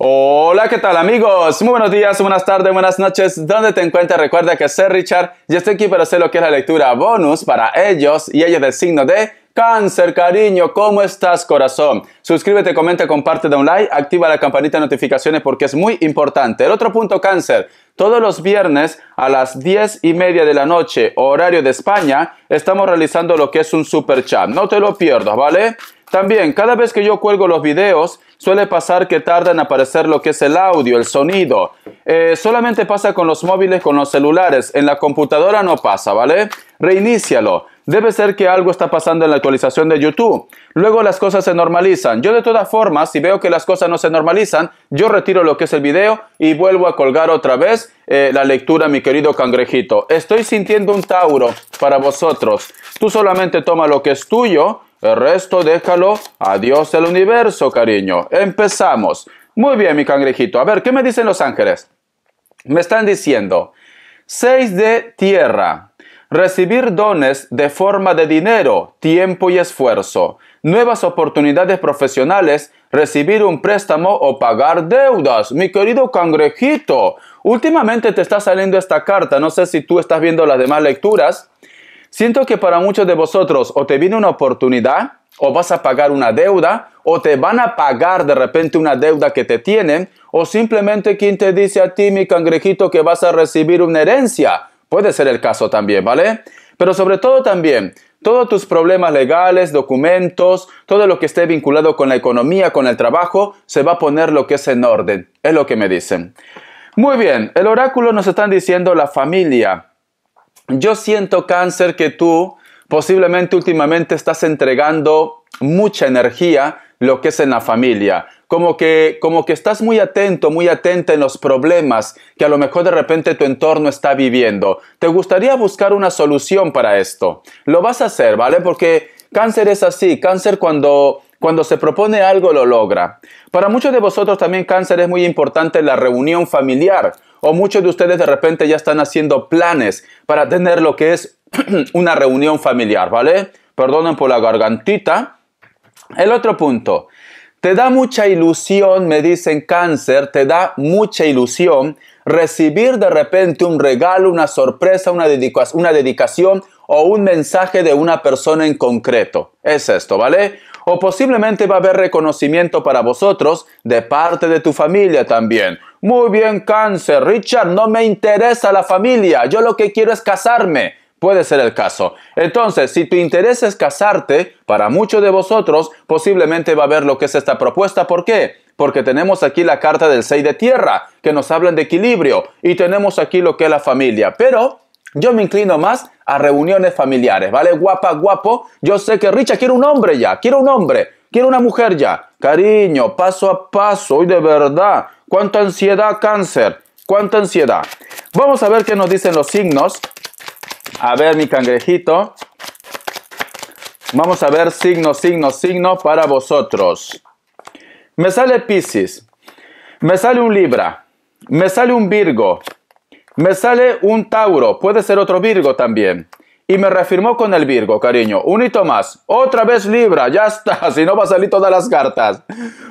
Hola, ¿qué tal amigos? Muy buenos días, buenas tardes, buenas noches. ¿Dónde te encuentras? Recuerda que soy Richard y estoy aquí para hacer lo que es la lectura bonus para ellos y ellos del signo de Cáncer, cariño, ¿cómo estás, corazón? Suscríbete, comenta, comparte, da un like, activa la campanita de notificaciones porque es muy importante. El otro punto, Cáncer. Todos los viernes a las 10 y media de la noche, horario de España, estamos realizando lo que es un super chat. No te lo pierdas, ¿vale? También, cada vez que yo cuelgo los videos, suele pasar que tarda en aparecer lo que es el audio, el sonido. Eh, solamente pasa con los móviles, con los celulares. En la computadora no pasa, ¿vale? Reinícialo. Debe ser que algo está pasando en la actualización de YouTube. Luego las cosas se normalizan. Yo de todas formas, si veo que las cosas no se normalizan, yo retiro lo que es el video y vuelvo a colgar otra vez eh, la lectura, mi querido cangrejito. Estoy sintiendo un Tauro para vosotros. Tú solamente toma lo que es tuyo el resto déjalo a Dios el universo, cariño. Empezamos. Muy bien, mi cangrejito. A ver, ¿qué me dicen los ángeles? Me están diciendo, 6 de tierra, recibir dones de forma de dinero, tiempo y esfuerzo, nuevas oportunidades profesionales, recibir un préstamo o pagar deudas. Mi querido cangrejito, últimamente te está saliendo esta carta, no sé si tú estás viendo las demás lecturas. Siento que para muchos de vosotros o te viene una oportunidad, o vas a pagar una deuda, o te van a pagar de repente una deuda que te tienen, o simplemente quien te dice a ti, mi cangrejito, que vas a recibir una herencia. Puede ser el caso también, ¿vale? Pero sobre todo también, todos tus problemas legales, documentos, todo lo que esté vinculado con la economía, con el trabajo, se va a poner lo que es en orden. Es lo que me dicen. Muy bien, el oráculo nos están diciendo la familia, yo siento cáncer que tú posiblemente últimamente estás entregando mucha energía lo que es en la familia. Como que, como que estás muy atento, muy atenta en los problemas que a lo mejor de repente tu entorno está viviendo. Te gustaría buscar una solución para esto. Lo vas a hacer, ¿vale? Porque cáncer es así. Cáncer cuando, cuando se propone algo lo logra. Para muchos de vosotros también cáncer es muy importante la reunión familiar. O muchos de ustedes de repente ya están haciendo planes para tener lo que es una reunión familiar, ¿vale? Perdonen por la gargantita. El otro punto. Te da mucha ilusión, me dicen cáncer, te da mucha ilusión recibir de repente un regalo, una sorpresa, una, una dedicación o un mensaje de una persona en concreto. Es esto, ¿vale? o posiblemente va a haber reconocimiento para vosotros de parte de tu familia también. Muy bien, cáncer, Richard, no me interesa la familia, yo lo que quiero es casarme. Puede ser el caso. Entonces, si tu interés es casarte, para muchos de vosotros posiblemente va a haber lo que es esta propuesta. ¿Por qué? Porque tenemos aquí la carta del 6 de tierra, que nos habla de equilibrio, y tenemos aquí lo que es la familia. Pero yo me inclino más a reuniones familiares, ¿vale? Guapa, guapo. Yo sé que Richa quiere un hombre ya, quiere un hombre, quiere una mujer ya. Cariño, paso a paso, hoy de verdad. ¿Cuánta ansiedad, cáncer? ¿Cuánta ansiedad? Vamos a ver qué nos dicen los signos. A ver, mi cangrejito. Vamos a ver signo, signo, signo para vosotros. Me sale Pisces. Me sale un Libra. Me sale un Virgo. Me sale un Tauro, puede ser otro Virgo también. Y me reafirmó con el Virgo, cariño. Un hito más. Otra vez Libra, ya está. Si no va a salir todas las cartas.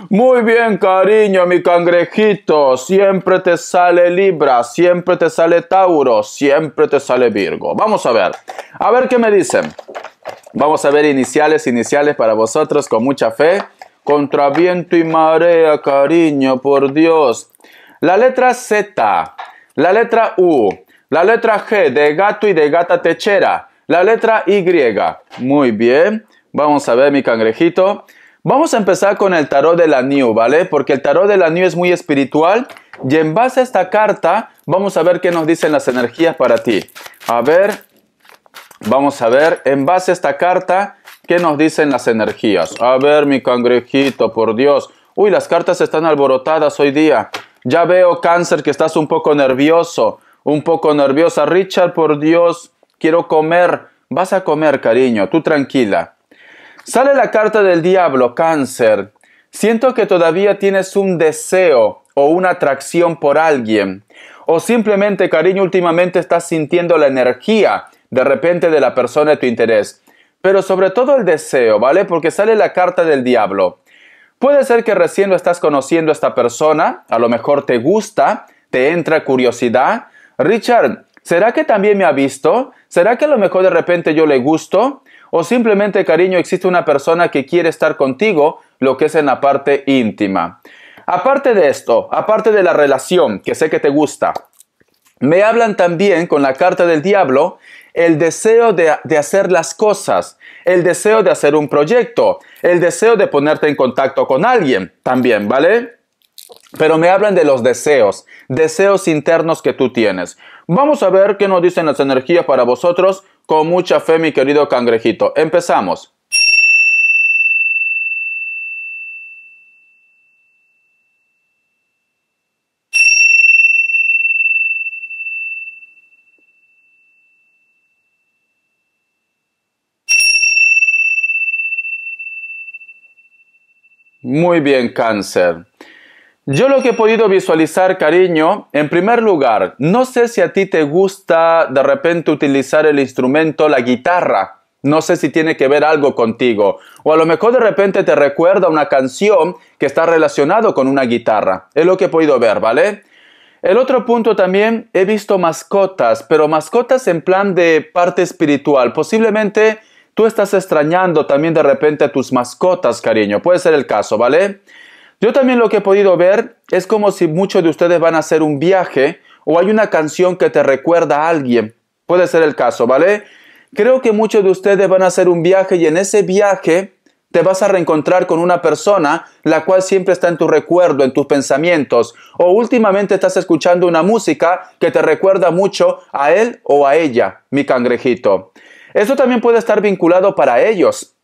Muy bien, cariño, mi cangrejito. Siempre te sale Libra, siempre te sale Tauro, siempre te sale Virgo. Vamos a ver. A ver qué me dicen. Vamos a ver iniciales, iniciales para vosotros con mucha fe. Contra viento y marea, cariño, por Dios. La letra Z. La letra U, la letra G de gato y de gata techera, la letra Y. Muy bien, vamos a ver mi cangrejito. Vamos a empezar con el tarot de la New, ¿vale? Porque el tarot de la New es muy espiritual y en base a esta carta vamos a ver qué nos dicen las energías para ti. A ver, vamos a ver en base a esta carta qué nos dicen las energías. A ver mi cangrejito, por Dios. Uy, las cartas están alborotadas hoy día. Ya veo, cáncer, que estás un poco nervioso, un poco nerviosa. Richard, por Dios, quiero comer. Vas a comer, cariño, tú tranquila. Sale la carta del diablo, cáncer. Siento que todavía tienes un deseo o una atracción por alguien. O simplemente, cariño, últimamente estás sintiendo la energía de repente de la persona de tu interés. Pero sobre todo el deseo, ¿vale? Porque sale la carta del diablo. Puede ser que recién lo estás conociendo a esta persona, a lo mejor te gusta, te entra curiosidad. Richard, ¿será que también me ha visto? ¿Será que a lo mejor de repente yo le gusto? O simplemente, cariño, existe una persona que quiere estar contigo, lo que es en la parte íntima. Aparte de esto, aparte de la relación, que sé que te gusta, me hablan también con la carta del diablo el deseo de, hacer las cosas, el deseo de hacer un proyecto, el deseo de ponerte en contacto con alguien también, ¿vale? Pero me hablan de los deseos, deseos internos que tú tienes. Vamos a ver qué nos dicen las energías para vosotros con mucha fe, mi querido cangrejito. Empezamos. Muy bien, cáncer. Yo lo que he podido visualizar, cariño, en primer lugar, no sé si a ti te gusta de repente utilizar el instrumento, la guitarra. No sé si tiene que ver algo contigo. O a lo mejor de repente te recuerda una canción que está relacionada con una guitarra. Es lo que he podido ver, ¿vale? El otro punto también, he visto mascotas, pero mascotas en plan de parte espiritual. Posiblemente Tú estás extrañando también de repente a tus mascotas, cariño. Puede ser el caso, ¿vale? Yo también lo que he podido ver es como si muchos de ustedes van a hacer un viaje o hay una canción que te recuerda a alguien. Puede ser el caso, ¿vale? Creo que muchos de ustedes van a hacer un viaje y en ese viaje te vas a reencontrar con una persona la cual siempre está en tu recuerdo, en tus pensamientos. O últimamente estás escuchando una música que te recuerda mucho a él o a ella, mi cangrejito. Eso también puede estar vinculado para ellos,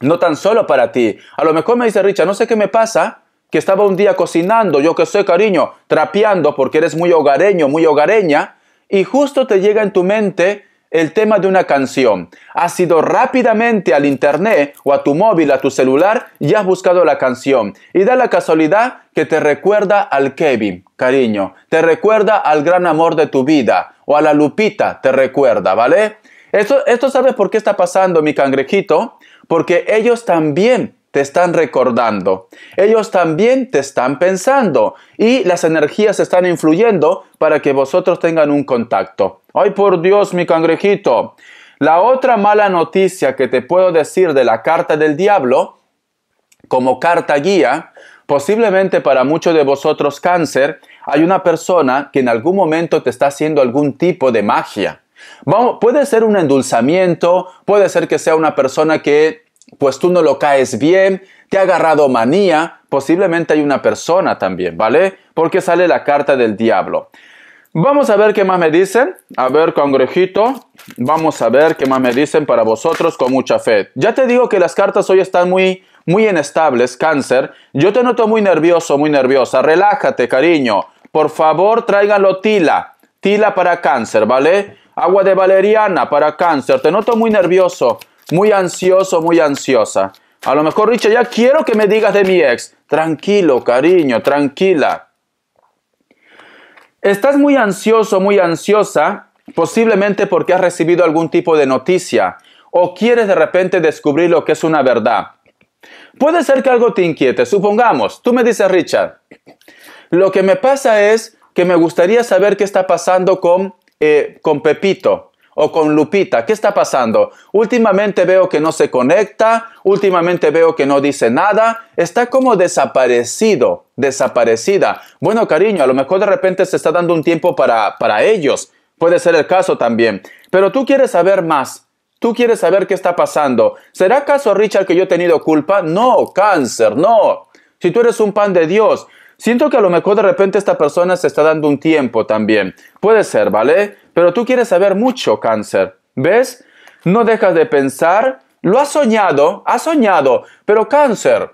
no tan solo para ti. A lo mejor me dice Richard, no sé qué me pasa, que estaba un día cocinando, yo que soy cariño, trapeando porque eres muy hogareño, muy hogareña, y justo te llega en tu mente el tema de una canción. Has ido rápidamente al internet o a tu móvil, a tu celular y has buscado la canción. Y da la casualidad que te recuerda al Kevin, cariño. Te recuerda al gran amor de tu vida. O a la Lupita te recuerda, ¿vale? Esto, esto sabes por qué está pasando, mi cangrejito, porque ellos también te están recordando. Ellos también te están pensando y las energías están influyendo para que vosotros tengan un contacto. Ay, por Dios, mi cangrejito. La otra mala noticia que te puedo decir de la carta del diablo, como carta guía, posiblemente para muchos de vosotros cáncer, hay una persona que en algún momento te está haciendo algún tipo de magia. Vamos, puede ser un endulzamiento, puede ser que sea una persona que pues tú no lo caes bien, te ha agarrado manía, posiblemente hay una persona también, ¿vale? Porque sale la carta del diablo. Vamos a ver qué más me dicen. A ver, cangrejito. Vamos a ver qué más me dicen para vosotros con mucha fe. Ya te digo que las cartas hoy están muy, muy inestables, cáncer. Yo te noto muy nervioso, muy nerviosa. Relájate, cariño. Por favor, tráiganlo tila. Tila para cáncer, ¿vale? Agua de valeriana para cáncer. Te noto muy nervioso, muy ansioso, muy ansiosa. A lo mejor, Richard, ya quiero que me digas de mi ex. Tranquilo, cariño, tranquila. Estás muy ansioso, muy ansiosa, posiblemente porque has recibido algún tipo de noticia o quieres de repente descubrir lo que es una verdad. Puede ser que algo te inquiete. Supongamos, tú me dices, Richard, lo que me pasa es que me gustaría saber qué está pasando con eh, con Pepito o con Lupita? ¿Qué está pasando? Últimamente veo que no se conecta, últimamente veo que no dice nada, está como desaparecido, desaparecida. Bueno, cariño, a lo mejor de repente se está dando un tiempo para, para ellos, puede ser el caso también, pero tú quieres saber más. Tú quieres saber qué está pasando. ¿Será acaso, Richard, que yo he tenido culpa? No, cáncer, no. Si tú eres un pan de Dios, Siento que a lo mejor de repente esta persona se está dando un tiempo también. Puede ser, ¿vale? Pero tú quieres saber mucho, cáncer. ¿Ves? No dejas de pensar. Lo has soñado, has soñado. Pero cáncer,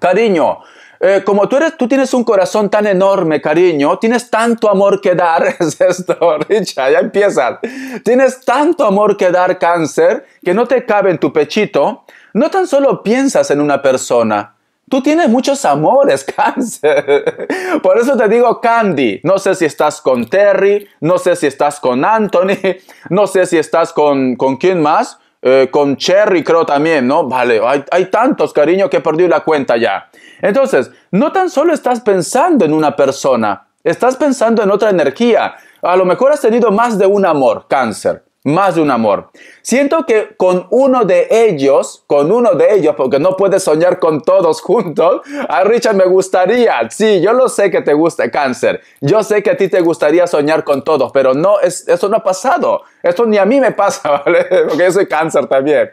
cariño, eh, como tú eres, tú tienes un corazón tan enorme, cariño, tienes tanto amor que dar, es esto, Richa, ya empiezas. Tienes tanto amor que dar, cáncer, que no te cabe en tu pechito. No tan solo piensas en una persona, Tú tienes muchos amores, cáncer. Por eso te digo, Candy, no sé si estás con Terry, no sé si estás con Anthony, no sé si estás con, ¿con quién más, eh, con Cherry creo también, ¿no? Vale, hay, hay tantos, cariño, que he perdido la cuenta ya. Entonces, no tan solo estás pensando en una persona, estás pensando en otra energía. A lo mejor has tenido más de un amor, cáncer más de un amor. Siento que con uno de ellos, con uno de ellos, porque no puedes soñar con todos juntos, a Richard me gustaría, sí, yo lo sé que te gusta cáncer, yo sé que a ti te gustaría soñar con todos, pero no, eso no ha pasado, esto ni a mí me pasa, ¿vale? Porque yo soy cáncer también.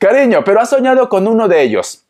Cariño, pero has soñado con uno de ellos.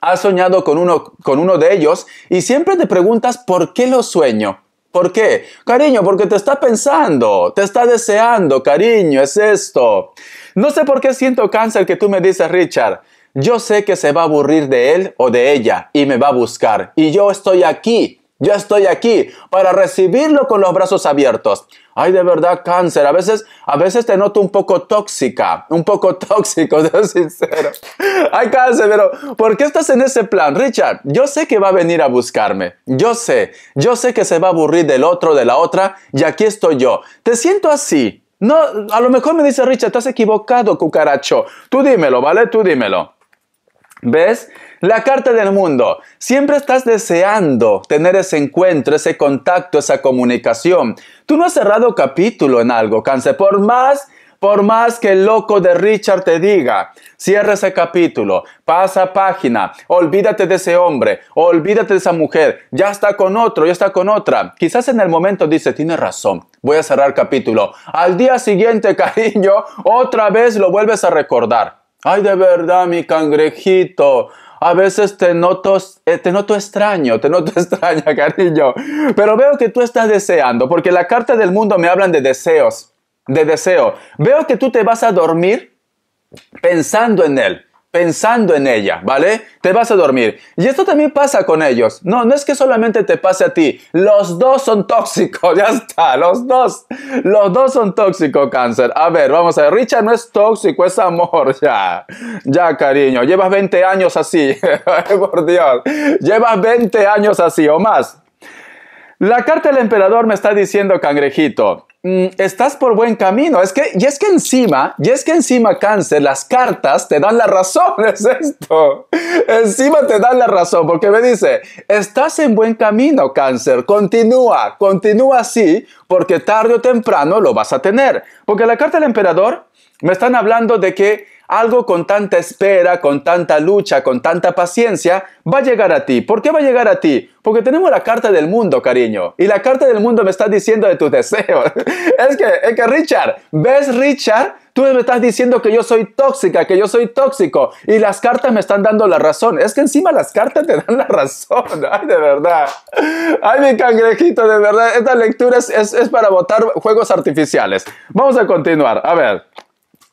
Has soñado con uno, con uno de ellos y siempre te preguntas por qué lo sueño. ¿Por qué? Cariño, porque te está pensando, te está deseando, cariño, es esto. No sé por qué siento cáncer que tú me dices, Richard. Yo sé que se va a aburrir de él o de ella y me va a buscar. Y yo estoy aquí yo estoy aquí para recibirlo con los brazos abiertos. Ay, de verdad, cáncer. A veces, a veces te noto un poco tóxica, un poco tóxico, de sincero. Ay, cáncer, pero ¿por qué estás en ese plan, Richard? Yo sé que va a venir a buscarme. Yo sé, yo sé que se va a aburrir del otro, de la otra, y aquí estoy yo. Te siento así. No, a lo mejor me dice Richard, estás equivocado, cucaracho. Tú dímelo, ¿vale? Tú dímelo. ¿Ves? La carta del mundo. Siempre estás deseando tener ese encuentro, ese contacto, esa comunicación. Tú no has cerrado capítulo en algo, cáncer. Por más, por más que el loco de Richard te diga, cierra ese capítulo, pasa página, olvídate de ese hombre, olvídate de esa mujer, ya está con otro, ya está con otra. Quizás en el momento dice, tiene razón, voy a cerrar capítulo. Al día siguiente, cariño, otra vez lo vuelves a recordar. Ay, de verdad, mi cangrejito. A veces te noto, eh, te noto extraño, te noto extraña, cariño. Pero veo que tú estás deseando, porque la carta del mundo me hablan de deseos, de deseo. Veo que tú te vas a dormir pensando en él pensando en ella, ¿vale? Te vas a dormir. Y esto también pasa con ellos. No, no es que solamente te pase a ti. Los dos son tóxicos, ya está. Los dos. Los dos son tóxicos, cáncer. A ver, vamos a ver. Richard no es tóxico, es amor, ya. Ya, cariño. Llevas 20 años así. Por Dios. Llevas 20 años así o más. La carta del emperador me está diciendo, cangrejito, mm, estás por buen camino. Es que, y es que encima, y es que encima, cáncer, las cartas te dan la razón, es esto. Encima te dan la razón, porque me dice, estás en buen camino, cáncer, continúa, continúa así, porque tarde o temprano lo vas a tener. Porque la carta del emperador me están hablando de que algo con tanta espera, con tanta lucha, con tanta paciencia, va a llegar a ti. ¿Por qué va a llegar a ti? Porque tenemos la carta del mundo, cariño. Y la carta del mundo me está diciendo de tus deseos. es, que, es que, Richard, ¿ves, Richard? Tú me estás diciendo que yo soy tóxica, que yo soy tóxico. Y las cartas me están dando la razón. Es que encima las cartas te dan la razón. Ay, de verdad. Ay, mi cangrejito, de verdad. Esta lectura es, es, para votar juegos artificiales. Vamos a continuar. A ver.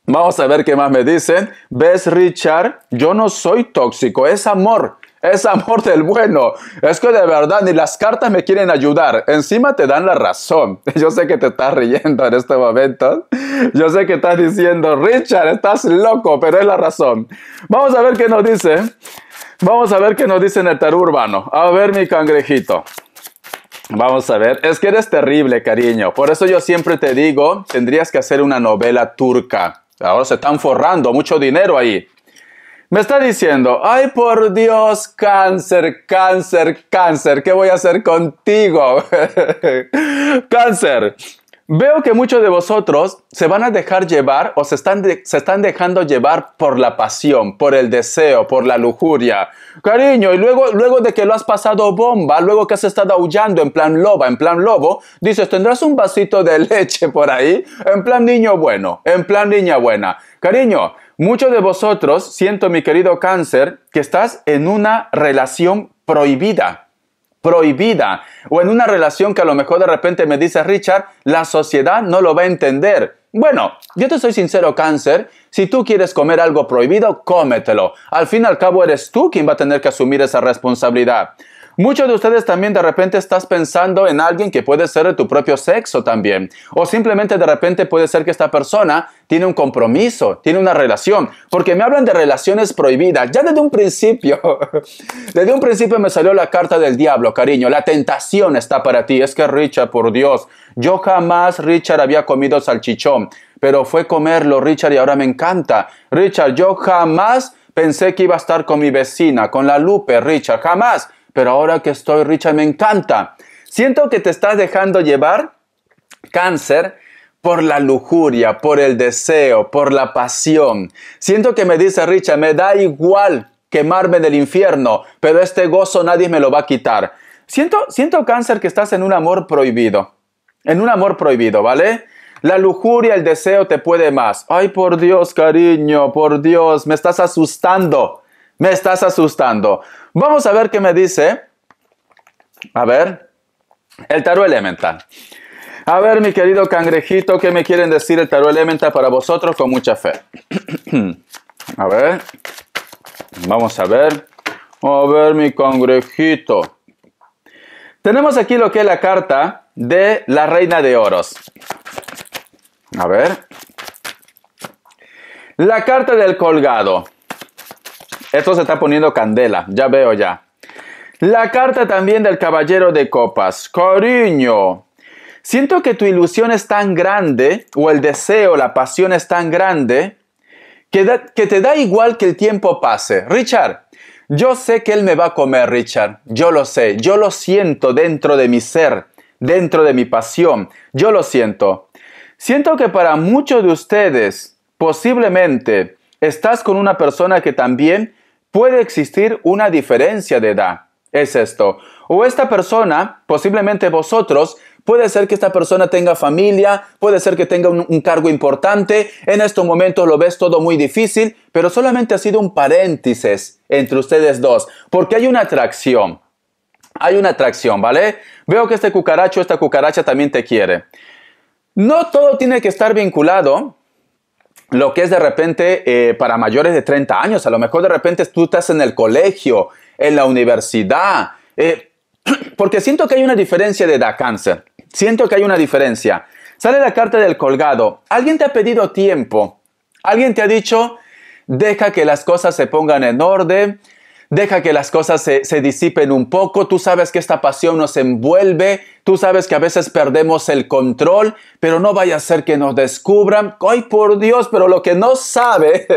Vamos a ver qué más me dicen. ¿Ves, Richard? Yo no soy tóxico, es amor. Es amor del bueno. Es que de verdad ni las cartas me quieren ayudar. Encima te dan la razón. Yo sé que te estás riendo en este momento. Yo sé que estás diciendo, Richard, estás loco, pero es la razón. Vamos a ver qué nos dice. Vamos a ver qué nos dice en el tarú urbano. A ver, mi cangrejito. Vamos a ver, es que eres terrible, cariño. Por eso yo siempre te digo, tendrías que hacer una novela turca Ahora se están forrando mucho dinero ahí. Me está diciendo, ay por Dios, cáncer, cáncer, cáncer, ¿qué voy a hacer contigo? cáncer, Veo que muchos de vosotros se van a dejar llevar o se están, se están dejando llevar por la pasión, por el deseo, por la lujuria. Cariño, y luego, luego de que lo has pasado bomba, luego que has estado aullando en plan loba, en plan lobo, dices, ¿tendrás un vasito de leche por ahí? En plan niño bueno, en plan niña buena. Cariño, muchos de vosotros, siento mi querido cáncer, que estás en una relación prohibida prohibida o en una relación que a lo mejor de repente me dice Richard, la sociedad no lo va a entender. Bueno, yo te soy sincero, cáncer, si tú quieres comer algo prohibido, cómetelo. Al fin y al cabo eres tú quien va a tener que asumir esa responsabilidad. Muchos de ustedes también de repente estás pensando en alguien que puede ser de tu propio sexo también. O simplemente de repente puede ser que esta persona tiene un compromiso, tiene una relación. Porque me hablan de relaciones prohibidas. Ya desde un principio, desde un principio me salió la carta del diablo, cariño. La tentación está para ti. Es que Richard, por Dios, yo jamás Richard había comido salchichón. Pero fue comerlo Richard y ahora me encanta. Richard, yo jamás pensé que iba a estar con mi vecina, con la Lupe, Richard. Jamás pero ahora que estoy richa, me encanta. Siento que te estás dejando llevar cáncer por la lujuria, por el deseo, por la pasión. Siento que me dice Richa, me da igual quemarme del infierno, pero este gozo nadie me lo va a quitar. Siento, siento cáncer que estás en un amor prohibido, en un amor prohibido, ¿vale? La lujuria, el deseo te puede más. Ay, por Dios, cariño, por Dios, me estás asustando. Me estás asustando. Vamos a ver qué me dice. A ver. El tarot elemental. A ver, mi querido cangrejito, ¿qué me quieren decir el tarot elemental para vosotros con mucha fe? a ver. Vamos a ver. A ver, mi cangrejito. Tenemos aquí lo que es la carta de la reina de oros. A ver. La carta del colgado. Esto se está poniendo candela, ya veo ya. La carta también del caballero de copas. Cariño, siento que tu ilusión es tan grande, o el deseo, la pasión es tan grande, que, que te da igual que el tiempo pase. Richard, yo sé que él me va a comer, Richard. Yo lo sé, yo lo siento dentro de mi ser, dentro de mi pasión. Yo lo siento. Siento que para muchos de ustedes, posiblemente, estás con una persona que también puede existir una diferencia de edad. Es esto. O esta persona, posiblemente vosotros, Puede ser que esta persona tenga familia, puede ser que tenga un, cargo importante, en estos momentos lo ves todo muy difícil, pero solamente ha sido un paréntesis entre ustedes dos, porque hay una atracción. Hay una atracción, ¿vale? Veo que este cucaracho, esta cucaracha también te quiere. No todo tiene que estar vinculado lo que es de repente eh, para mayores de 30 años. A lo mejor de repente tú estás en el colegio, en la universidad. Eh, porque siento que hay una diferencia de Da Cáncer. Siento que hay una diferencia. Sale la carta del colgado. Alguien te ha pedido tiempo. Alguien te ha dicho, deja que las cosas se pongan en orden, deja que las cosas se, disipen un poco, tú sabes que esta pasión nos envuelve, tú sabes que a veces perdemos el control, pero no vaya a ser que nos descubran, ay por Dios, pero lo que no sabe,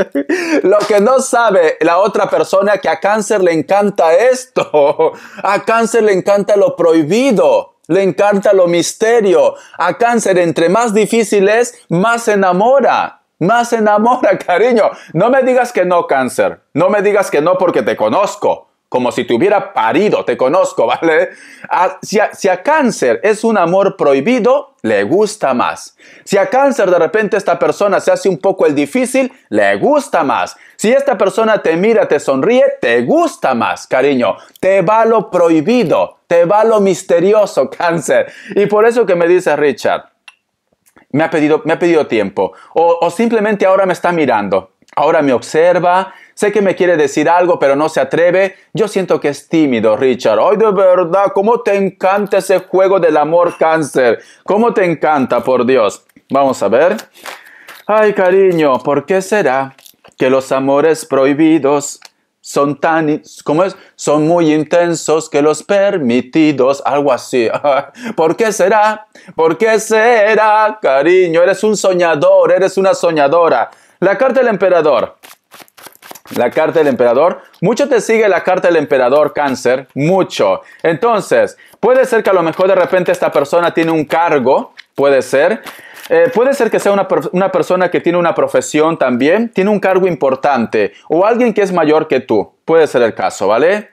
lo que no sabe la otra persona que a cáncer le encanta esto, a cáncer le encanta lo prohibido. Le encanta lo misterio. A cáncer, entre más difícil es, más se enamora más enamora, cariño. No me digas que no, cáncer. No me digas que no porque te conozco. Como si te hubiera parido, te conozco, ¿vale? Ah, si, si a cáncer es un amor prohibido, le gusta más. Si a cáncer de repente esta persona se hace un poco el difícil, le gusta más. Si esta persona te mira, te sonríe, te gusta más, cariño. Te va lo prohibido, te va lo misterioso, cáncer. Y por eso que me dice Richard, me ha pedido, me ha pedido tiempo o, o simplemente ahora me está mirando, ahora me observa, sé que me quiere decir algo pero no se atreve, yo siento que es tímido, Richard. Ay, de verdad, ¿cómo te encanta ese juego del amor cáncer? ¿Cómo te encanta, por Dios? Vamos a ver. Ay, cariño, ¿por qué será que los amores prohibidos son tan, ¿cómo es? Son muy intensos que los permitidos, algo así. ¿Por qué será? ¿Por qué será, cariño? Eres un soñador, eres una soñadora. La carta del emperador. La carta del emperador. Mucho te sigue la carta del emperador cáncer, mucho. Entonces, puede ser que a lo mejor de repente esta persona tiene un cargo, puede ser, eh, puede ser que sea una, persona que tiene una profesión también, tiene un cargo importante o alguien que es mayor que tú. Puede ser el caso, ¿vale?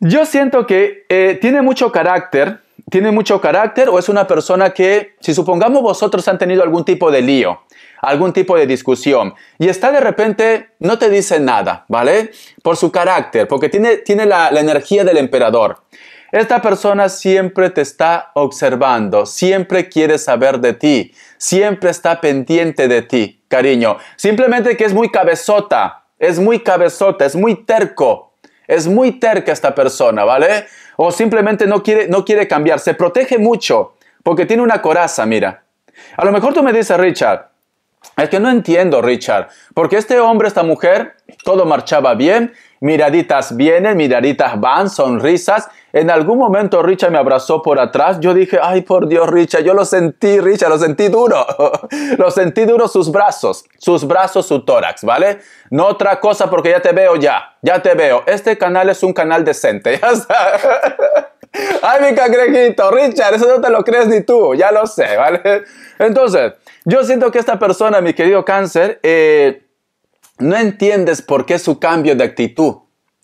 Yo siento que eh, tiene mucho carácter, tiene mucho carácter o es una persona que, si supongamos vosotros han tenido algún tipo de lío, algún tipo de discusión y está de repente, no te dice nada, ¿vale? Por su carácter, porque tiene, la energía del emperador. Esta persona siempre te está observando, siempre quiere saber de ti, siempre está pendiente de ti, cariño. Simplemente que es muy cabezota, es muy cabezota, es muy terco, es muy terca esta persona, ¿vale? O simplemente no quiere, no quiere cambiar, se protege mucho porque tiene una coraza, mira. A lo mejor tú me dices, Richard, es que no entiendo, Richard, porque este hombre, esta mujer, todo marchaba bien, miraditas vienen, miraditas van, sonrisas. En algún momento Richard me abrazó por atrás, yo dije, ay por Dios, Richard, yo lo sentí, Richard, lo sentí duro, lo sentí duro sus brazos, sus brazos, su tórax, ¿vale? No otra cosa porque ya te veo ya, ya te veo. Este canal es un canal decente, ya Ay, mi cangrejito, Richard, eso no te lo crees ni tú, ya lo sé, ¿vale? Entonces, yo siento que esta persona, mi querido cáncer, eh, no entiendes por qué su cambio de actitud.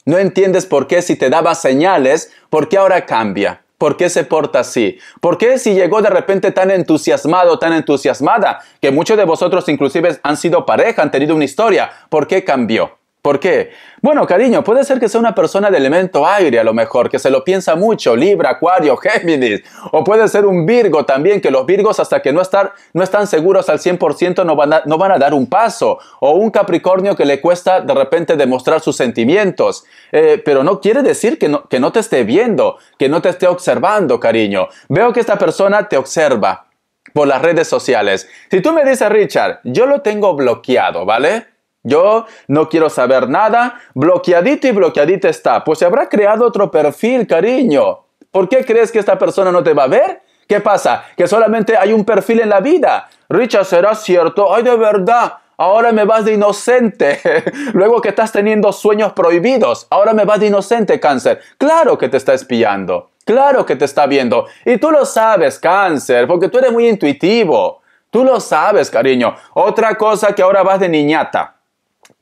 No entiendes por qué si te daba señales, por qué ahora cambia. ¿Por qué se porta así? ¿Por qué si llegó de repente tan entusiasmado, tan entusiasmada, que muchos de vosotros inclusive han sido pareja, han tenido una historia, ¿por qué cambió? ¿Por qué? Bueno, cariño, puede ser que sea una persona de elemento aire a lo mejor, que se lo piensa mucho, Libra, Acuario, Géminis, o puede ser un Virgo también, que los Virgos hasta que no, estar, no están seguros al 100% no van, a, no van a dar un paso, o un Capricornio que le cuesta de repente demostrar sus sentimientos, eh, pero no quiere decir que que no te esté viendo, que no te esté observando, cariño. Veo que esta persona te observa por las redes sociales. Si tú me dices, Richard, yo lo tengo bloqueado, ¿vale? Yo no quiero saber nada, bloqueadito y bloqueadita está. Pues se habrá creado otro perfil, cariño. ¿Por qué crees que esta persona no te va a ver? ¿Qué pasa? Que solamente hay un perfil en la vida. Richard, ¿será cierto? Ay, de verdad. Ahora me vas de inocente. Luego que estás teniendo sueños prohibidos. Ahora me vas de inocente, cáncer. Claro que te está espiando. Claro que te está viendo. Y tú lo sabes, cáncer, porque tú eres muy intuitivo. Tú lo sabes, cariño. Otra cosa que ahora vas de niñata.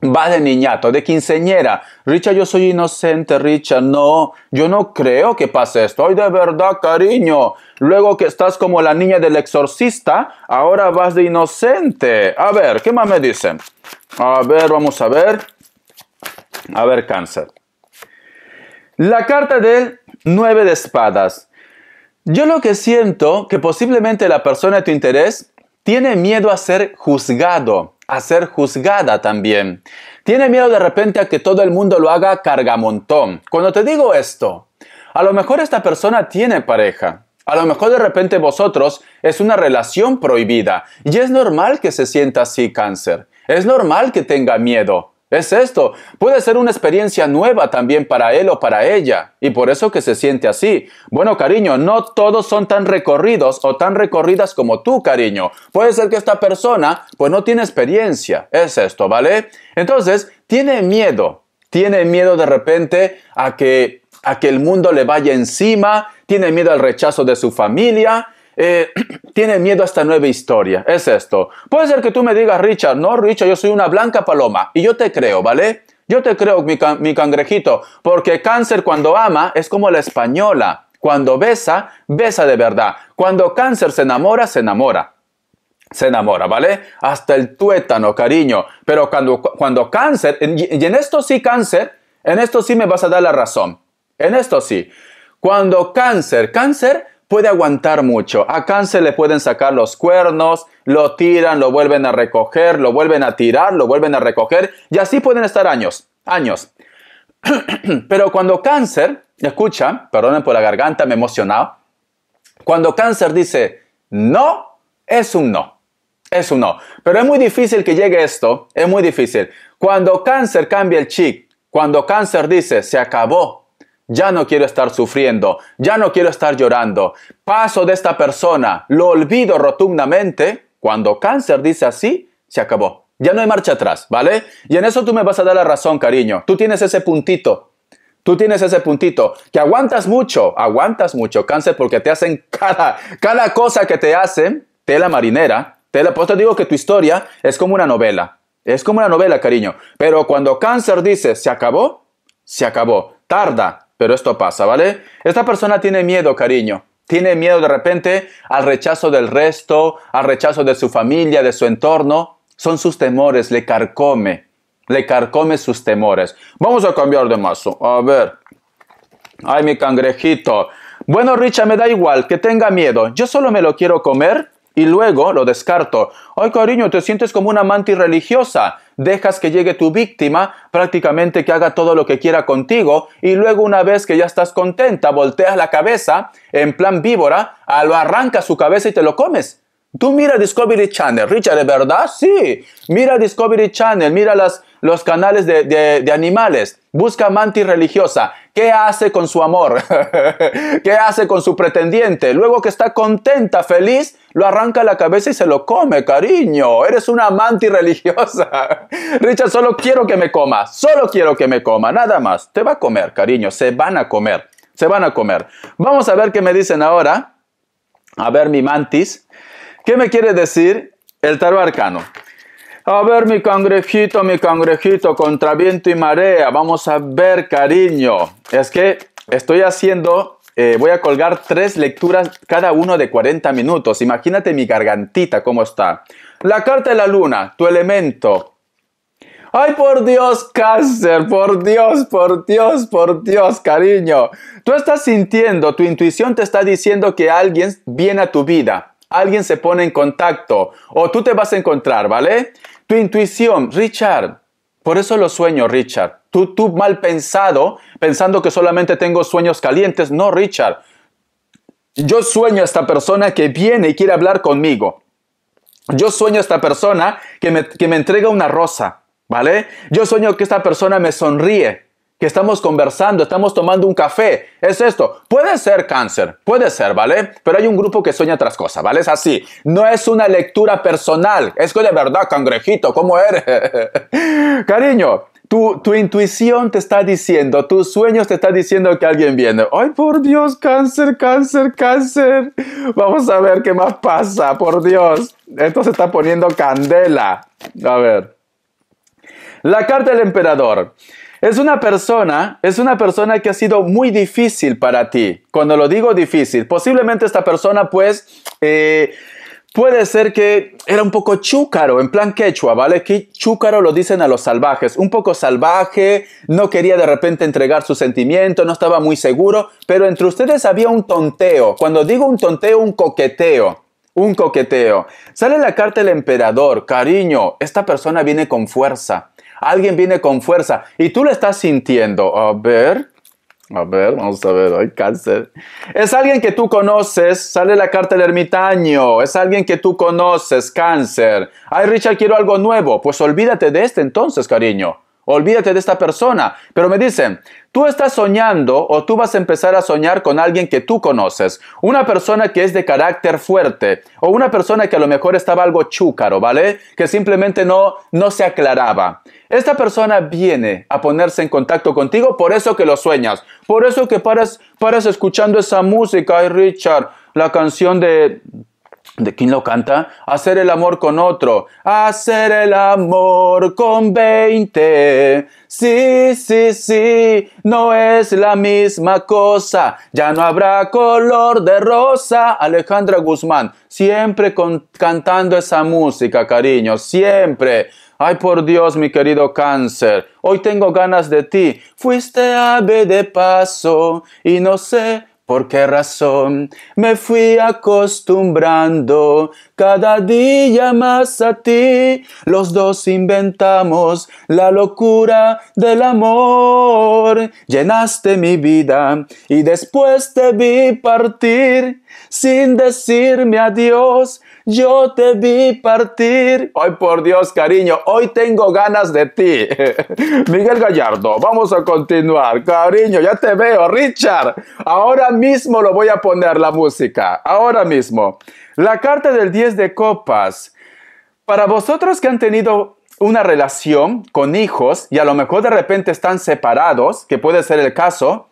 Va de niñato, de quinceñera. Richa, yo soy inocente, Richa. No, yo no creo que pase esto. Ay, de verdad, cariño. Luego que estás como la niña del exorcista, ahora vas de inocente. A ver, ¿qué más me dicen? A ver, vamos a ver. A ver, cáncer. La carta del nueve de espadas. Yo lo que siento que posiblemente la persona de tu interés tiene miedo a ser juzgado, a ser juzgada también. Tiene miedo de repente a que todo el mundo lo haga cargamontón. Cuando te digo esto, a lo mejor esta persona tiene pareja. A lo mejor de repente vosotros es una relación prohibida y es normal que se sienta así cáncer. Es normal que tenga miedo. Es esto, puede ser una experiencia nueva también para él o para ella, y por eso que se siente así. Bueno, cariño, no todos son tan recorridos o tan recorridas como tú, cariño. Puede ser que esta persona pues no tiene experiencia, es esto, ¿vale? Entonces, tiene miedo, tiene miedo de repente a que a que el mundo le vaya encima, tiene miedo al rechazo de su familia, eh, tiene miedo a esta nueva historia. Es esto. Puede ser que tú me digas, Richard, no, Richard, yo soy una blanca paloma. Y yo te creo, ¿vale? Yo te creo, mi, mi cangrejito, porque cáncer cuando ama es como la española. Cuando besa, besa de verdad. Cuando cáncer se enamora, se enamora se enamora, ¿vale? Hasta el tuétano, cariño. Pero cuando, cuando cáncer, y en esto sí cáncer, en esto sí me vas a dar la razón. En esto sí. Cuando cáncer, cáncer puede aguantar mucho. A cáncer le pueden sacar los cuernos, lo tiran, lo vuelven a recoger, lo vuelven a tirar, lo vuelven a recoger y así pueden estar años, años. Pero cuando cáncer, escucha, perdonen por la garganta, me he emocionado. Cuando cáncer dice no, es un no. Es un no. Pero es muy difícil que llegue esto, es muy difícil. Cuando cáncer cambia el chic, cuando cáncer dice se acabó, ya no quiero estar sufriendo, ya no quiero estar llorando. Paso de esta persona, lo olvido rotundamente. Cuando cáncer dice así, se acabó. Ya no hay marcha atrás, ¿vale? Y en eso tú me vas a dar la razón, cariño. Tú tienes ese puntito. Tú tienes ese puntito, que aguantas mucho, aguantas mucho cáncer porque te hacen cada, cada cosa que te hacen, tela marinera, tela, pues te digo que tu historia es como una novela, es como una novela, cariño. Pero cuando cáncer dice, se acabó, se acabó. Tarda, pero esto pasa, ¿vale? Esta persona tiene miedo, cariño. Tiene miedo de repente al rechazo del resto, al rechazo de su familia, de su entorno. Son sus temores, le carcome. Le carcome sus temores. Vamos a cambiar de mazo. A ver. Ay, mi cangrejito. Bueno, Richa, me da igual, que tenga miedo. Yo solo me lo quiero comer y luego lo descarto. Ay, cariño, te sientes como una mantis religiosa dejas que llegue tu víctima, prácticamente que haga todo lo que quiera contigo, y luego una vez que ya estás contenta, volteas la cabeza en plan víbora, lo arrancas su cabeza y te lo comes. Tú mira Discovery Channel, Richard, ¿de verdad? Sí. Mira Discovery Channel, mira los canales de, animales. Busca mantis religiosa. ¿Qué hace con su amor? ¿Qué hace con su pretendiente? Luego que está contenta, feliz, lo arranca la cabeza y se lo come, cariño. Eres una mantis religiosa. Richard, solo quiero que me coma. Solo quiero que me coma. Nada más. Te va a comer, cariño. Se van a comer. Se van a comer. Vamos a ver qué me dicen ahora. A ver, mi mantis. ¿Qué me quiere decir el tarot arcano? A ver, mi cangrejito, mi cangrejito, contra viento y marea. Vamos a ver, cariño. Es que estoy haciendo, eh, voy a colgar tres lecturas, cada uno de 40 minutos. Imagínate mi gargantita, cómo está. La carta de la luna, tu elemento. Ay, por Dios, cáncer, por Dios, por Dios, por Dios, cariño. Tú estás sintiendo, tu intuición te está diciendo que alguien viene a tu vida alguien se pone en contacto o tú te vas a encontrar, ¿vale? Tu intuición, Richard. Por eso lo sueño, Richard. Tú, tú mal pensado, pensando que solamente tengo sueños calientes. No, Richard. Yo sueño a esta persona que viene y quiere hablar conmigo. Yo sueño a esta persona que me, que me entrega una rosa, ¿vale? Yo sueño que esta persona me sonríe, que estamos conversando, estamos tomando un café. Es esto. Puede ser cáncer, puede ser, ¿vale? Pero hay un grupo que sueña otras cosas, ¿vale? Es así. No es una lectura personal. Es que de verdad, cangrejito, ¿cómo eres? Cariño, tu, intuición te está diciendo, tus sueños te están diciendo que alguien viene. Ay, por Dios, cáncer, cáncer, cáncer. Vamos a ver qué más pasa, por Dios. Esto se está poniendo candela. A ver. La carta del emperador. Es una persona, es una persona que ha sido muy difícil para ti. Cuando lo digo difícil, posiblemente esta persona pues... Eh, puede ser que era un poco chúcaro, en plan quechua, ¿vale? Que chúcaro lo dicen a los salvajes, un poco salvaje, no quería de repente entregar su sentimiento, no estaba muy seguro, pero entre ustedes había un tonteo. Cuando digo un tonteo, un coqueteo. Un coqueteo. Sale la carta del emperador, cariño, esta persona viene con fuerza Alguien viene con fuerza y tú lo estás sintiendo. A ver, a ver, vamos a ver, hay cáncer. Es alguien que tú conoces, sale la carta del ermitaño, es alguien que tú conoces, cáncer. Ay, Richard, quiero algo nuevo. Pues olvídate de este entonces, cariño. Olvídate de esta persona. Pero me dicen, tú estás soñando o tú vas a empezar a soñar con alguien que tú conoces. Una persona que es de carácter fuerte o una persona que a lo mejor estaba algo chúcaro, ¿vale? Que simplemente no, no se aclaraba. Esta persona viene a ponerse en contacto contigo por eso que lo sueñas. Por eso que paras, paras escuchando esa música. Ay, Richard, la canción de ¿De quién lo canta? Hacer el amor con otro. Hacer el amor con veinte. Sí, sí, sí, no es la misma cosa. Ya no habrá color de rosa. Alejandra Guzmán, siempre cantando esa música, cariño, siempre. Ay, por Dios, mi querido cáncer, hoy tengo ganas de ti. Fuiste ave de paso y no sé ¿Por qué razón me fui acostumbrando cada día más a ti? Los dos inventamos la locura del amor. Llenaste mi vida y después te vi partir sin decirme adiós. Yo te vi partir. Ay, por Dios, cariño, hoy tengo ganas de ti. Miguel Gallardo, vamos a continuar. Cariño, ya te veo, Richard. Ahora mismo lo voy a poner la música. Ahora mismo. La carta del 10 de copas. Para vosotros que han tenido una relación con hijos y a lo mejor de repente están separados, que puede ser el caso,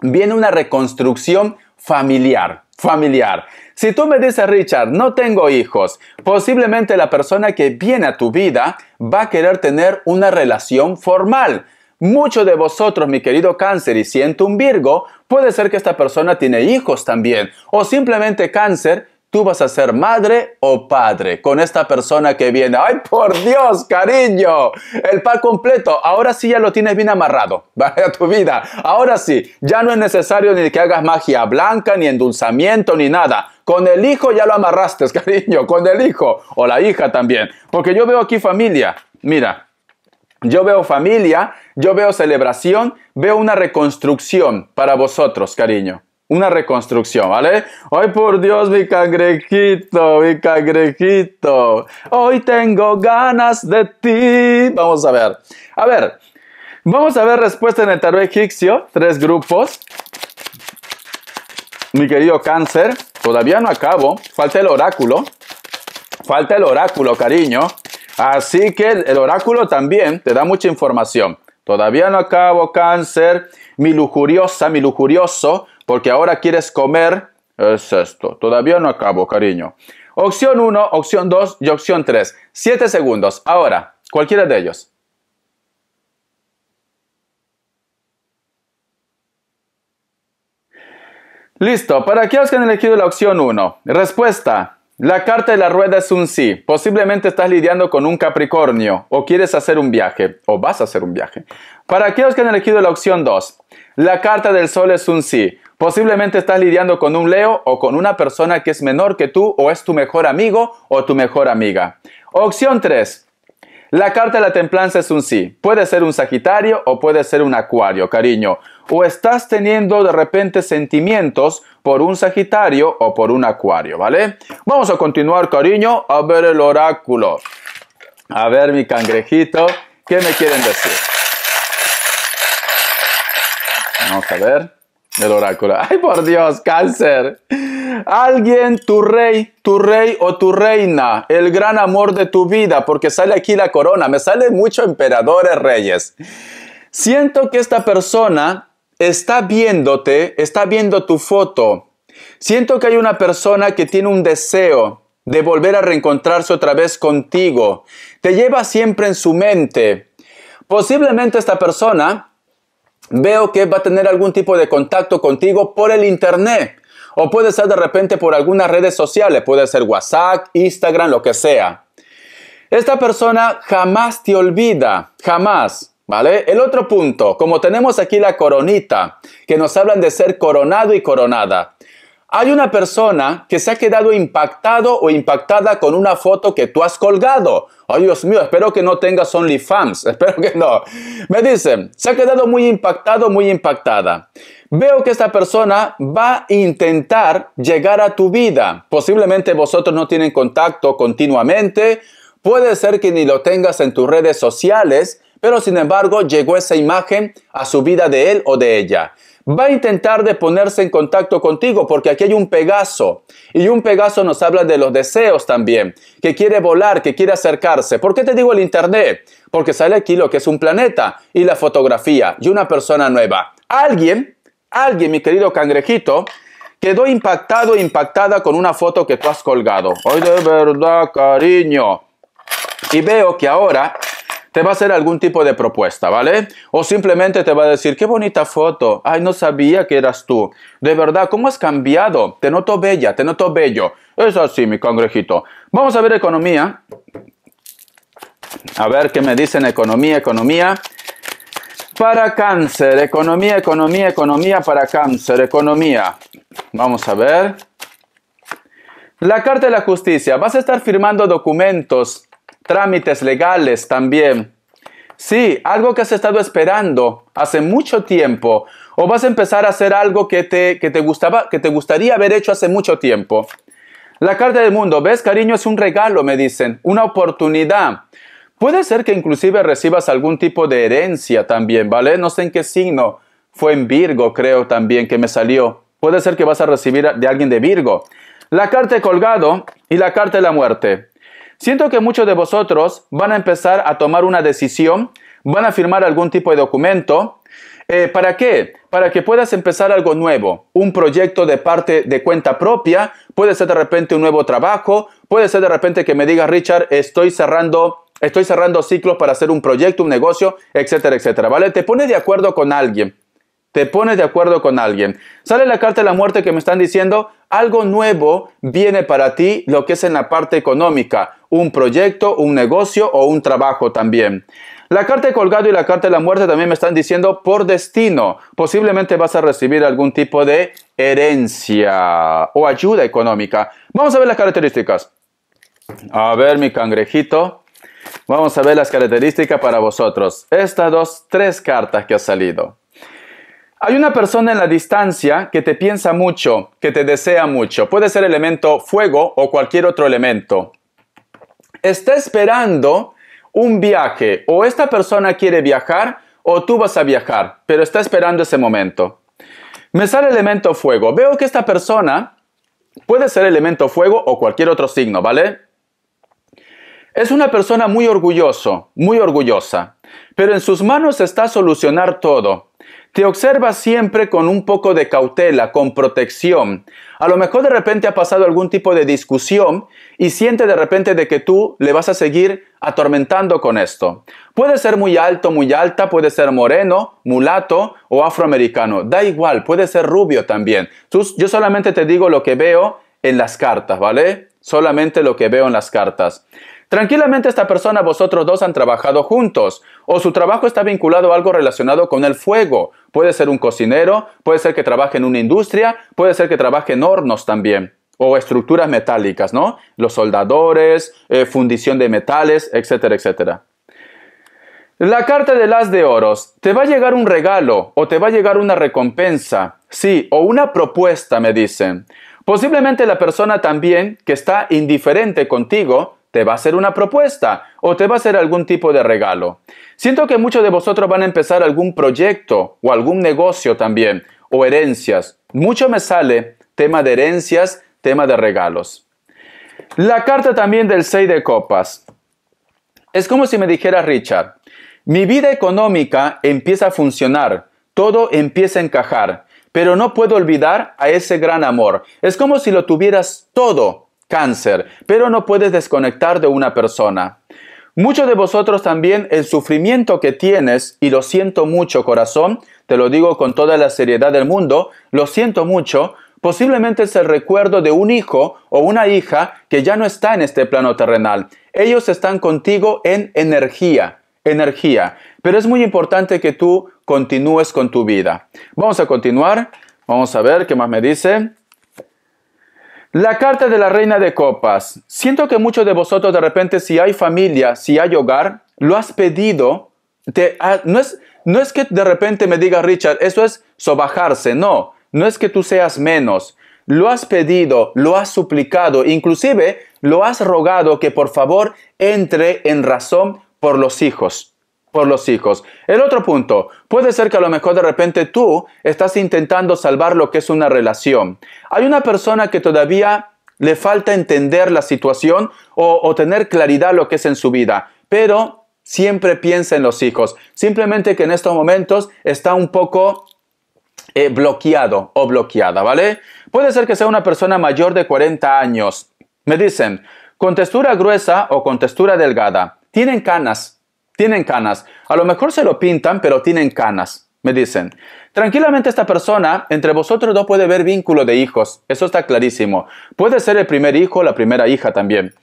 viene una reconstrucción familiar familiar. Si tú me dices, Richard, no tengo hijos, posiblemente la persona que viene a tu vida va a querer tener una relación formal. Muchos de vosotros, mi querido cáncer, y siento un Virgo, puede ser que esta persona tiene hijos también, o simplemente cáncer tú vas a ser madre o padre con esta persona que viene. ¡Ay, por Dios, cariño! El par completo, ahora sí ya lo tienes bien amarrado. Vaya tu vida. Ahora sí, ya no es necesario ni que hagas magia blanca, ni endulzamiento, ni nada. Con el hijo ya lo amarraste, cariño, con el hijo o la hija también. Porque yo veo aquí familia. Mira, yo veo familia, yo veo celebración, veo una reconstrucción para vosotros, cariño una reconstrucción, ¿vale? Hoy por Dios, mi cangrejito, mi cangrejito, hoy tengo ganas de ti. Vamos a ver. A ver, vamos a ver respuesta en el tarot egipcio, tres grupos. Mi querido cáncer, todavía no acabo, falta el oráculo, falta el oráculo, cariño. Así que el oráculo también te da mucha información. Todavía no acabo, cáncer, mi lujuriosa, mi lujurioso, porque ahora quieres comer es esto. Todavía no acabo, cariño. Opción 1, opción 2 y opción 3. 7 segundos. Ahora, cualquiera de ellos. Listo, para aquellos que han elegido la opción 1, respuesta. La carta de la rueda es un sí. Posiblemente estás lidiando con un Capricornio o quieres hacer un viaje o vas a hacer un viaje. Para aquellos que han elegido la opción 2, la carta del sol es un sí. Posiblemente estás lidiando con un Leo o con una persona que es menor que tú o es tu mejor amigo o tu mejor amiga. Opción 3. La carta de la templanza es un sí. Puede ser un Sagitario o puede ser un Acuario, cariño. O estás teniendo de repente sentimientos por un Sagitario o por un Acuario, ¿vale? Vamos a continuar, cariño, a ver el oráculo. A ver, mi cangrejito, ¿qué me quieren decir? Vamos a ver. El oráculo. Ay, por Dios, cáncer. Alguien, tu rey, tu rey o tu reina, el gran amor de tu vida, porque sale aquí la corona. Me sale mucho emperadores, reyes. Siento que esta persona está viéndote, está viendo tu foto. Siento que hay una persona que tiene un deseo de volver a reencontrarse otra vez contigo. Te lleva siempre en su mente. Posiblemente esta persona veo que va a tener algún tipo de contacto contigo por el Internet. O puede ser de repente por algunas redes sociales, puede ser WhatsApp, Instagram, lo que sea. Esta persona jamás te olvida, jamás. ¿Vale? El otro punto, como tenemos aquí la coronita, que nos hablan de ser coronado y coronada. Hay una persona que se ha quedado impactado o impactada con una foto que tú has colgado. Ay Dios mío, espero que no tengas OnlyFans. Espero que no. Me dicen, se ha quedado muy impactado, muy impactada. Veo que esta persona va a intentar llegar a tu vida. Posiblemente vosotros no tienen contacto continuamente. Puede ser que ni lo tengas en tus redes sociales, pero sin embargo llegó esa imagen a su vida de él o de ella va a intentar de ponerse en contacto contigo porque aquí hay un Pegaso. Y un Pegaso nos habla de los deseos también, que quiere volar, que quiere acercarse. ¿Por qué te digo el Internet? Porque sale aquí lo que es un planeta y la fotografía y una persona nueva. Alguien, alguien, mi querido cangrejito, quedó impactado e impactada con una foto que tú has colgado. Ay, de verdad, cariño. Y veo que ahora te va a hacer algún tipo de propuesta, ¿vale? O simplemente te va a decir, qué bonita foto, ay, no sabía que eras tú. De verdad, ¿cómo has cambiado? Te noto bella, te noto bello. Es así, mi cangrejito. Vamos a ver economía. A ver qué me dicen economía, economía. Para cáncer, economía, economía, economía para cáncer, economía. Vamos a ver. La Carta de la Justicia. Vas a estar firmando documentos trámites legales también. Sí, algo que has estado esperando hace mucho tiempo. O vas a empezar a hacer algo que te, te, gustaba, que te gustaría haber hecho hace mucho tiempo. La carta del mundo, ves, cariño, es un regalo, me dicen, una oportunidad. Puede ser que inclusive recibas algún tipo de herencia también, ¿vale? No sé en qué signo. Fue en Virgo, creo también, que me salió. Puede ser que vas a recibir de alguien de Virgo. La carta de colgado y la carta de la muerte. Siento que muchos de vosotros van a empezar a tomar una decisión, van a firmar algún tipo de documento. Eh, ¿Para qué? Para que puedas empezar algo nuevo, un proyecto de parte de cuenta propia, puede ser de repente un nuevo trabajo, puede ser de repente que me diga Richard, estoy cerrando estoy cerrando ciclos para hacer un proyecto, un negocio, etcétera, etcétera, ¿vale? Te pones de acuerdo con alguien, te pones de acuerdo con alguien. Sale la carta de la muerte que me están diciendo, algo nuevo viene para ti, lo que es en la parte económica, un proyecto, un negocio o un trabajo también. La carta de colgado y la carta de la muerte también me están diciendo por destino. Posiblemente vas a recibir algún tipo de herencia o ayuda económica. Vamos a ver las características. A ver, mi cangrejito. Vamos a ver las características para vosotros. Estas dos, tres cartas que ha salido. Hay una persona en la distancia que te piensa mucho, que te desea mucho. Puede ser elemento fuego o cualquier otro elemento está esperando un viaje o esta persona quiere viajar o tú vas a viajar, pero está esperando ese momento. Me sale elemento fuego. Veo que esta persona puede ser elemento fuego o cualquier otro signo, ¿vale? Es una persona muy orgullosa, muy orgullosa, pero en sus manos está solucionar todo te observa siempre con un poco de cautela, con protección. A lo mejor de repente ha pasado algún tipo de discusión y siente de repente de que tú le vas a seguir atormentando con esto. Puede ser muy alto, muy alta, puede ser moreno, mulato o afroamericano. Da igual, puede ser rubio también. Yo solamente te digo lo que veo en las cartas, ¿vale? Solamente lo que veo en las cartas. Tranquilamente esta persona, vosotros dos han trabajado juntos, o su trabajo está vinculado a algo relacionado con el fuego. Puede ser un cocinero, puede ser que trabaje en una industria, puede ser que trabaje en hornos también, o estructuras metálicas, ¿no? Los soldadores, eh, fundición de metales, etcétera, etcétera. La carta de las de oros. Te va a llegar un regalo o te va a llegar una recompensa. Sí, o una propuesta, me dicen. Posiblemente la persona también que está indiferente contigo te va a hacer una propuesta o te va a hacer algún tipo de regalo. Siento que muchos de vosotros van a empezar algún proyecto o algún negocio también o herencias. Mucho me sale tema de herencias, tema de regalos. La carta también del 6 de copas. Es como si me dijera Richard, mi vida económica empieza a funcionar, todo empieza a encajar, pero no puedo olvidar a ese gran amor. Es como si lo tuvieras todo, cáncer, pero no puedes desconectar de una persona. Muchos de vosotros también el sufrimiento que tienes, y lo siento mucho corazón, te lo digo con toda la seriedad del mundo, lo siento mucho, posiblemente es el recuerdo de un hijo o una hija que ya no está en este plano terrenal. Ellos están contigo en energía, energía, pero es muy importante que tú continúes con tu vida. Vamos a continuar, vamos a ver qué más me dice. La carta de la reina de copas. Siento que muchos de vosotros de repente si hay familia, si hay hogar, lo has pedido. Ah, no, es, no es que de repente me diga Richard, eso es sobajarse, no. No es que tú seas menos. Lo has pedido, lo has suplicado, inclusive lo has rogado que por favor entre en razón por los hijos por los hijos. El otro punto, puede ser que a lo mejor de repente tú estás intentando salvar lo que es una relación. Hay una persona que todavía le falta entender la situación o, tener claridad lo que es en su vida, pero siempre piensa en los hijos. Simplemente que en estos momentos está un poco eh, bloqueado o bloqueada, ¿vale? Puede ser que sea una persona mayor de 40 años. Me dicen, con textura gruesa o con textura delgada. Tienen canas, tienen canas. A lo mejor se lo pintan, pero tienen canas. Me dicen, tranquilamente esta persona entre vosotros no puede ver vínculo de hijos, eso está clarísimo. Puede ser el primer hijo o la primera hija también.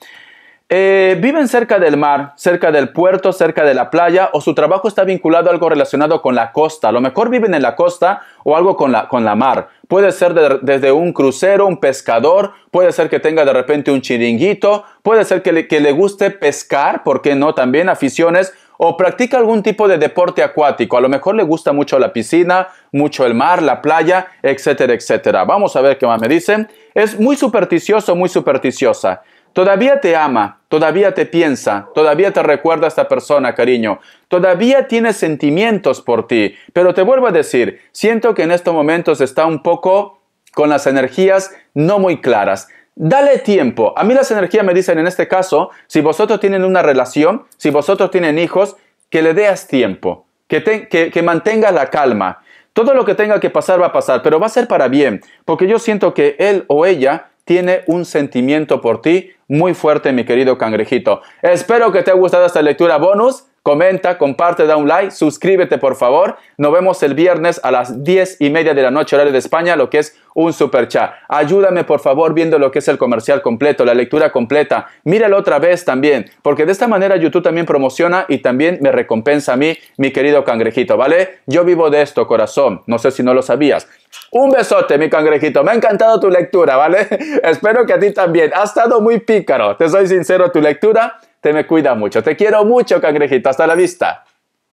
Eh, viven cerca del mar, cerca del puerto, cerca de la playa o su trabajo está vinculado a algo relacionado con la costa. A lo mejor viven en la costa o algo con la, con la mar. Puede ser desde un crucero, un pescador, puede ser que tenga de repente un chiringuito, puede ser que le, que le guste pescar, ¿por qué no? También aficiones o practica algún tipo de deporte acuático. A lo mejor le gusta mucho la piscina, mucho el mar, la playa, etcétera, etcétera. Vamos a ver qué más me dicen. Es muy supersticioso, muy supersticiosa. Todavía te ama, todavía te piensa, todavía te recuerda esta persona, cariño. Todavía tiene sentimientos por ti. Pero te vuelvo a decir, siento que en estos momentos está un poco con las energías no muy claras. Dale tiempo. A mí las energías me dicen en este caso, si vosotros tienen una relación, si vosotros tienen hijos, que le des tiempo, que, te, que, que la calma. Todo lo que tenga que pasar va a pasar, pero va a ser para bien, porque yo siento que él o ella tiene un sentimiento por ti muy fuerte, mi querido cangrejito. Espero que te haya gustado esta lectura bonus comenta, comparte, da un like, suscríbete por favor. Nos vemos el viernes a las 10 y media de la noche horario de España, lo que es un super chat. Ayúdame por favor viendo lo que es el comercial completo, la lectura completa. Míralo otra vez también, porque de esta manera YouTube también promociona y también me recompensa a mí, mi querido cangrejito, ¿vale? Yo vivo de esto, corazón. No sé si no lo sabías. Un besote, mi cangrejito. Me ha encantado tu lectura, ¿vale? Espero que a ti también. Ha estado muy pícaro. Te soy sincero, tu lectura te me cuida mucho. Te quiero mucho, cangrejito. Hasta la vista.